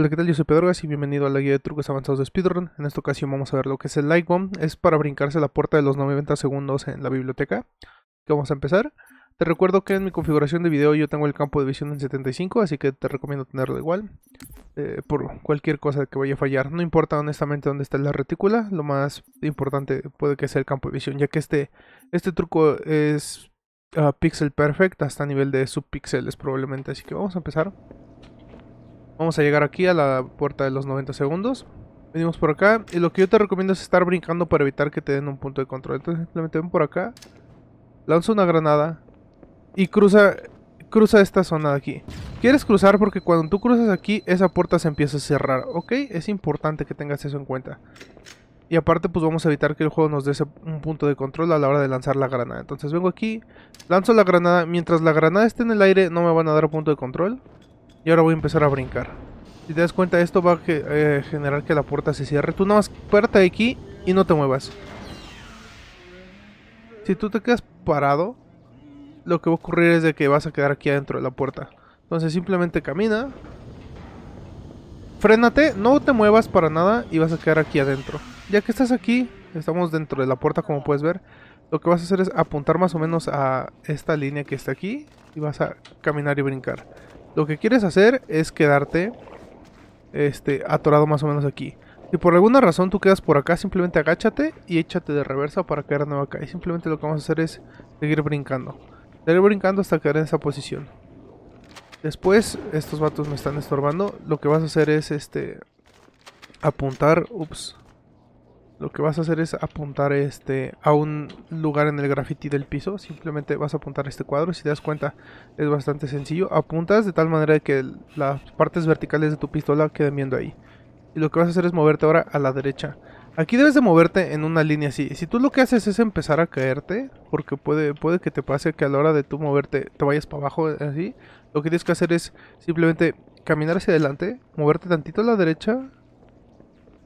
Hola, ¿qué tal? Yo soy Pedro Gas y bienvenido a la guía de trucos avanzados de Speedrun. En esta ocasión vamos a ver lo que es el Light Bomb. Es para brincarse la puerta de los 90 segundos en la biblioteca. vamos a empezar. Te recuerdo que en mi configuración de video yo tengo el campo de visión en 75, así que te recomiendo tenerlo igual. Eh, por cualquier cosa que vaya a fallar. No importa honestamente dónde está la retícula, lo más importante puede que sea el campo de visión, ya que este, este truco es ah, pixel perfect hasta nivel de subpíxeles probablemente. Así que vamos a empezar. Vamos a llegar aquí a la puerta de los 90 segundos. Venimos por acá. Y lo que yo te recomiendo es estar brincando para evitar que te den un punto de control. Entonces simplemente ven por acá. Lanza una granada. Y cruza, cruza esta zona de aquí. Quieres cruzar porque cuando tú cruzas aquí, esa puerta se empieza a cerrar. ¿Ok? Es importante que tengas eso en cuenta. Y aparte pues vamos a evitar que el juego nos dé un punto de control a la hora de lanzar la granada. Entonces vengo aquí, lanzo la granada. Mientras la granada esté en el aire no me van a dar punto de control. Y ahora voy a empezar a brincar. Si te das cuenta, esto va a eh, generar que la puerta se cierre. Tú nada más de aquí y no te muevas. Si tú te quedas parado, lo que va a ocurrir es de que vas a quedar aquí adentro de la puerta. Entonces simplemente camina. Frénate, no te muevas para nada y vas a quedar aquí adentro. Ya que estás aquí, estamos dentro de la puerta como puedes ver. Lo que vas a hacer es apuntar más o menos a esta línea que está aquí y vas a caminar y brincar. Lo que quieres hacer es quedarte este, atorado más o menos aquí. Si por alguna razón tú quedas por acá, simplemente agáchate y échate de reversa para quedar nuevo acá. Y simplemente lo que vamos a hacer es seguir brincando. Seguir brincando hasta quedar en esa posición. Después, estos vatos me están estorbando. Lo que vas a hacer es este apuntar. Ups, lo que vas a hacer es apuntar este a un lugar en el graffiti del piso. Simplemente vas a apuntar este cuadro. Y Si te das cuenta, es bastante sencillo. Apuntas de tal manera que las partes verticales de tu pistola queden viendo ahí. Y lo que vas a hacer es moverte ahora a la derecha. Aquí debes de moverte en una línea así. Si tú lo que haces es empezar a caerte, porque puede, puede que te pase que a la hora de tú moverte te vayas para abajo eh, así, lo que tienes que hacer es simplemente caminar hacia adelante, moverte tantito a la derecha,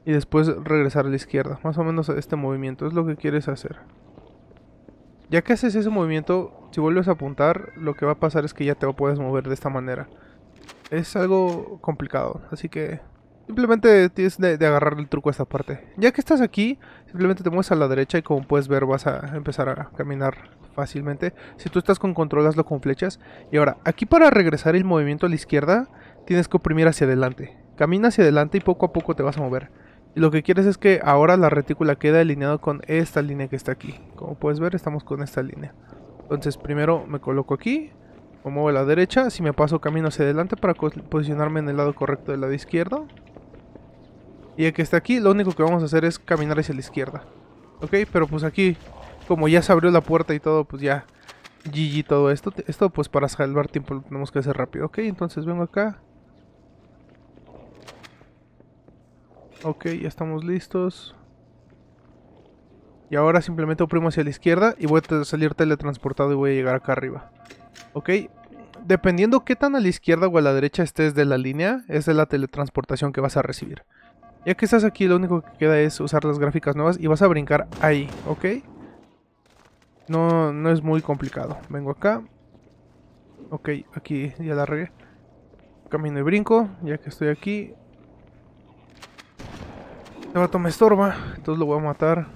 y después regresar a la izquierda. Más o menos este movimiento es lo que quieres hacer. Ya que haces ese movimiento, si vuelves a apuntar, lo que va a pasar es que ya te puedes mover de esta manera. Es algo complicado, así que simplemente tienes de, agarrar el truco a esta parte. Ya que estás aquí, simplemente te mueves a la derecha y como puedes ver vas a empezar a caminar fácilmente. Si tú estás con control, hazlo con flechas. Y ahora, aquí para regresar el movimiento a la izquierda, tienes que oprimir hacia adelante. Camina hacia adelante y poco a poco te vas a mover lo que quieres es que ahora la retícula quede alineada con esta línea que está aquí. Como puedes ver, estamos con esta línea. Entonces primero me coloco aquí, me muevo a la derecha, si me paso camino hacia adelante para posicionarme en el lado correcto del lado izquierdo. Y ya que está aquí, lo único que vamos a hacer es caminar hacia la izquierda. Ok, pero pues aquí, como ya se abrió la puerta y todo, pues ya GG todo esto. Esto pues para salvar tiempo lo tenemos que hacer rápido. Ok, entonces vengo acá. Ok, ya estamos listos. Y ahora simplemente oprimo hacia la izquierda y voy a salir teletransportado y voy a llegar acá arriba. Ok, dependiendo qué tan a la izquierda o a la derecha estés de la línea, es la teletransportación que vas a recibir. Ya que estás aquí, lo único que queda es usar las gráficas nuevas y vas a brincar ahí, ¿ok? No, no es muy complicado. Vengo acá. Ok, aquí ya la regué. Camino y brinco, ya que estoy aquí. Este vato me estorba, entonces lo voy a matar.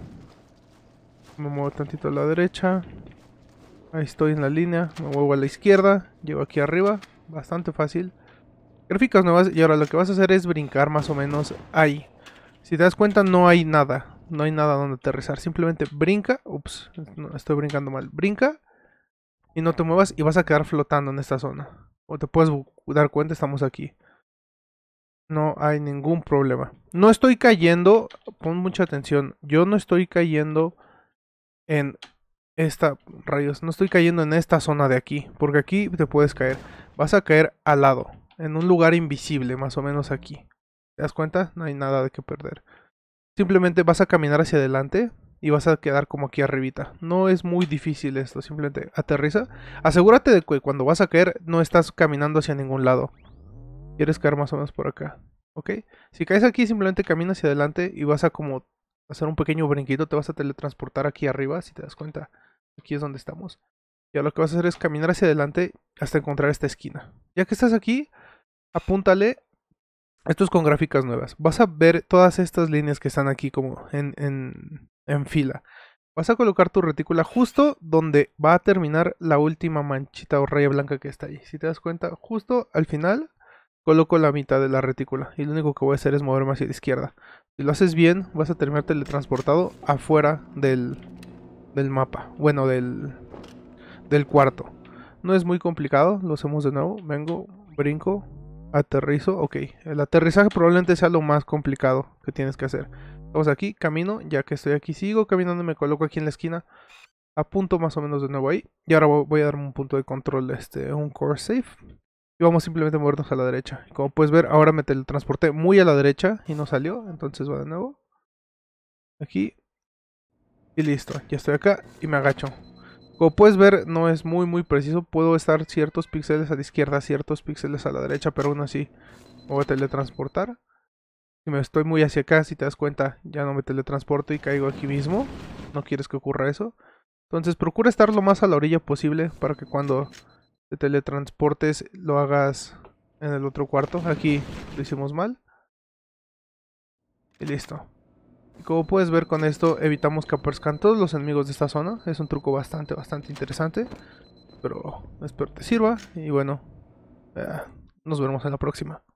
Me muevo tantito a la derecha. Ahí estoy en la línea, me muevo a la izquierda, Llevo aquí arriba, bastante fácil. Gráficas nuevas y ahora lo que vas a hacer es brincar más o menos ahí. Si te das cuenta no hay nada, no hay nada donde aterrizar, simplemente brinca, ups, estoy brincando mal, brinca y no te muevas y vas a quedar flotando en esta zona. O te puedes dar cuenta, estamos aquí no hay ningún problema. No estoy cayendo, pon mucha atención, yo no estoy cayendo en esta, no estoy cayendo en esta zona de aquí, porque aquí te puedes caer. Vas a caer al lado, en un lugar invisible, más o menos aquí. ¿Te das cuenta? No hay nada de que perder. Simplemente vas a caminar hacia adelante y vas a quedar como aquí arribita. No es muy difícil esto, simplemente aterriza. Asegúrate de que cuando vas a caer no estás caminando hacia ningún lado. Quieres caer más o menos por acá. ¿Ok? Si caes aquí, simplemente camina hacia adelante y vas a como hacer un pequeño brinquito, te vas a teletransportar aquí arriba, si te das cuenta. Aquí es donde estamos. Ya lo que vas a hacer es caminar hacia adelante hasta encontrar esta esquina. Ya que estás aquí, apúntale. Esto es con gráficas nuevas. Vas a ver todas estas líneas que están aquí como en, en, en fila. Vas a colocar tu retícula justo donde va a terminar la última manchita o raya blanca que está ahí. Si te das cuenta, justo al final coloco la mitad de la retícula y lo único que voy a hacer es moverme hacia la izquierda. Si lo haces bien, vas a terminar teletransportado afuera del, del mapa, bueno, del, del cuarto. No es muy complicado, lo hacemos de nuevo, vengo, brinco, aterrizo, ok. El aterrizaje probablemente sea lo más complicado que tienes que hacer. Vamos aquí, camino, ya que estoy aquí, sigo caminando, me coloco aquí en la esquina, apunto más o menos de nuevo ahí. Y ahora voy a darme un punto de control, este, un core safe y vamos simplemente a movernos a la derecha. Como puedes ver, ahora me teletransporté muy a la derecha y no salió, entonces va de nuevo. Aquí. Y listo, ya estoy acá y me agacho. Como puedes ver, no es muy muy preciso. Puedo estar ciertos píxeles a la izquierda, ciertos píxeles a la derecha, pero aún así me voy a teletransportar. Si me estoy muy hacia acá, si te das cuenta, ya no me teletransporto y caigo aquí mismo. No quieres que ocurra eso. Entonces procura estar lo más a la orilla posible para que cuando de teletransportes lo hagas en el otro cuarto. Aquí lo hicimos mal. Y listo. como puedes ver con esto evitamos que aparezcan todos los enemigos de esta zona. Es un truco bastante, bastante interesante. Pero espero te sirva. Y bueno, eh, nos vemos en la próxima.